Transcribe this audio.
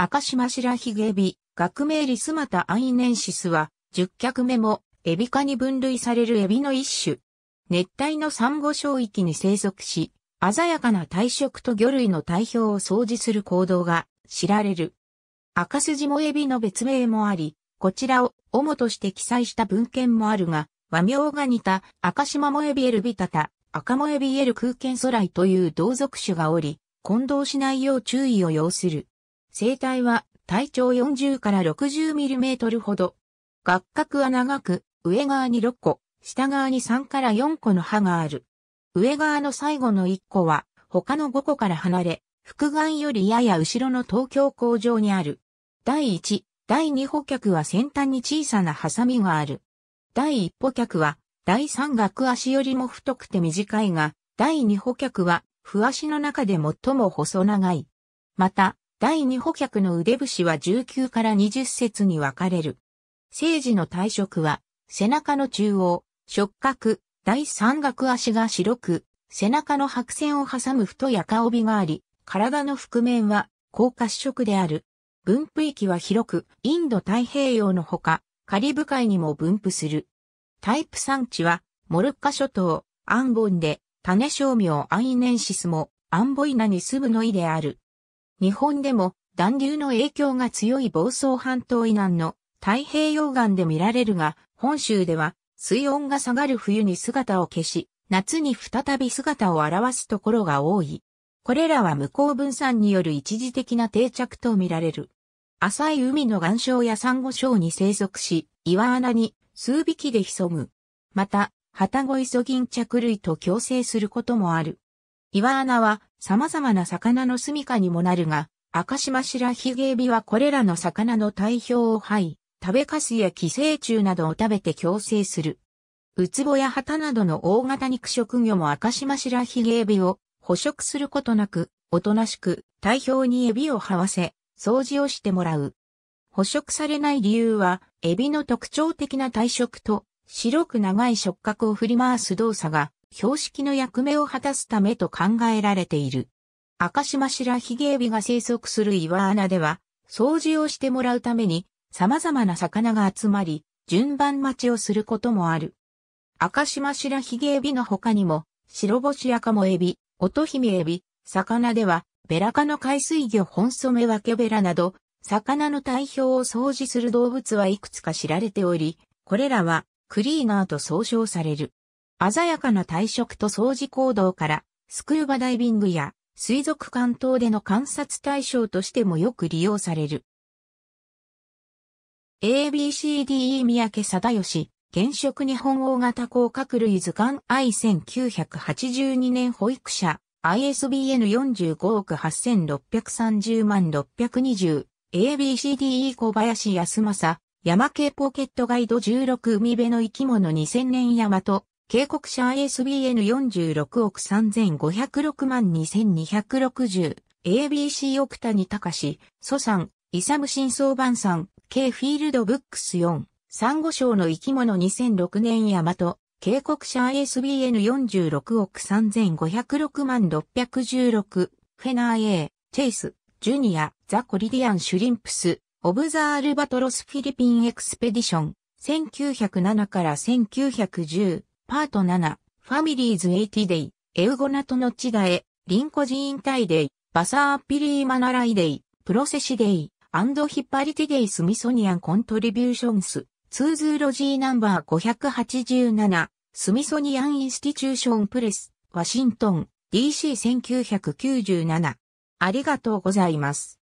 赤島白ひげエビ、学名リスマタアイネンシスは、十脚目も、エビ科に分類されるエビの一種。熱帯のサンゴ礁域に生息し、鮮やかな体色と魚類の体表を掃除する行動が知られる。赤筋もエビの別名もあり、こちらを主として記載した文献もあるが、和名が似た赤島もエビエルビタタ、赤もエビエル空間空イという同族種がおり、混同しないよう注意を要する。生体は体長40から 60mm ほど。合角は長く、上側に6個、下側に3から4個の歯がある。上側の最後の1個は、他の5個から離れ、複眼よりやや後ろの東京工場にある。第1、第2歩脚は先端に小さなハサミがある。第1歩脚は、第3学足よりも太くて短いが、第2歩脚は、不足の中で最も細長い。また、第二補脚の腕節は19から20節に分かれる。生児の体色は、背中の中央、触覚、第三角足が白く、背中の白線を挟む太やか帯があり、体の覆面は、高褐色である。分布域は広く、インド太平洋のほか、カリブ海にも分布する。タイプ産地は、モルッカ諸島、アンボンで、種商名アイネンシスも、アンボイナに住むのいである。日本でも暖流の影響が強い房総半島以南の太平洋岸で見られるが、本州では水温が下がる冬に姿を消し、夏に再び姿を現すところが多い。これらは無効分散による一時的な定着とみられる。浅い海の岩礁や珊瑚礁に生息し、岩穴に数匹で潜む。また、旗ごいそギン類と共生することもある。岩穴は様々な魚の住処にもなるが、赤島白ヒゲエビはこれらの魚の体表を這い、食べかすや寄生虫などを食べて共生する。ウツボやハタなどの大型肉食魚も赤島白ヒゲエビを捕食することなく、おとなしく体表にエビを這わせ、掃除をしてもらう。捕食されない理由は、エビの特徴的な体色と白く長い触覚を振り回す動作が標識の役目を果たすためと考えられている。赤島白ヒゲエビが生息する岩穴では、掃除をしてもらうために様々な魚が集まり、順番待ちをすることもある。赤島白ヒゲエビの他にも、白星赤もエビ、乙姫エビ、魚では、ベラ科の海水魚本ソメワケベラなど、魚の体表を掃除する動物はいくつか知られており、これらはクリーナーと総称される。鮮やかな退職と掃除行動から、スクーバダイビングや水族館等での観察対象としてもよく利用される。ABCDE 三宅貞義、現職日本大型甲殻類図鑑 I1982 年保育者 ISBN45 億8630万 620ABCDE 小林康政、山系ポケットガイド16海辺の生き物2000年山と警告者 ISBN46 億3506万2260、ABC 奥谷隆、ソさん、イサム新バ版さん、K フィールドブックス4、サンゴ礁の生き物2006年ヤマト、警告者 ISBN46 億3506万616、フェナー A、チェイス、ジュニア、ザ・コリディアン・シュリンプス、オブザ・アルバトロス・フィリピン・エクスペディション、1907から1910、パート7、ファミリーズ80デイ、エウゴナトのチダエ、リンコジーンタイデイ、バサーピリーマナライデイ、プロセシデイ、アンドヒッパリティデイスミソニアンコントリビューションス、ツーズーロジーナンバー587、スミソニアンインスティチューションプレス、ワシントン、DC1997。ありがとうございます。